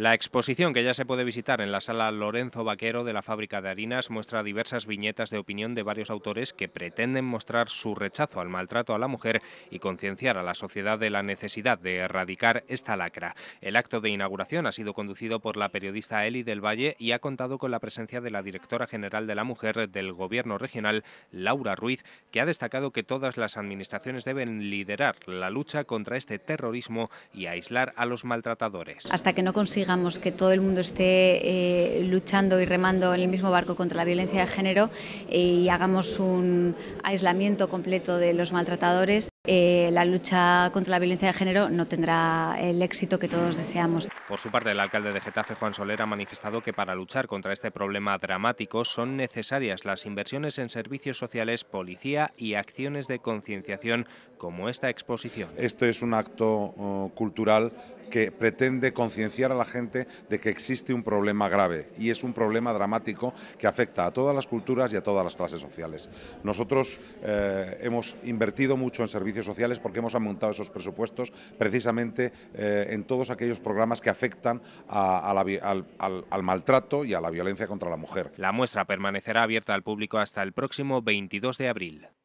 La exposición que ya se puede visitar en la sala Lorenzo Vaquero de la fábrica de harinas muestra diversas viñetas de opinión de varios autores que pretenden mostrar su rechazo al maltrato a la mujer y concienciar a la sociedad de la necesidad de erradicar esta lacra. El acto de inauguración ha sido conducido por la periodista Eli del Valle y ha contado con la presencia de la directora general de la mujer del gobierno regional, Laura Ruiz, que ha destacado que todas las administraciones deben liderar la lucha contra este terrorismo y aislar a los maltratadores. Hasta que no consiga digamos, que todo el mundo esté eh, luchando y remando en el mismo barco contra la violencia de género eh, y hagamos un aislamiento completo de los maltratadores, eh, la lucha contra la violencia de género no tendrá el éxito que todos deseamos. Por su parte, el alcalde de Getafe, Juan Soler, ha manifestado que para luchar contra este problema dramático son necesarias las inversiones en servicios sociales, policía y acciones de concienciación como esta exposición. Este es un acto oh, cultural que pretende concienciar a la gente de que existe un problema grave y es un problema dramático que afecta a todas las culturas y a todas las clases sociales. Nosotros eh, hemos invertido mucho en servicios sociales porque hemos aumentado esos presupuestos precisamente eh, en todos aquellos programas que afectan al maltrato y a la violencia contra la mujer. La muestra permanecerá abierta al público hasta el próximo 22 de abril.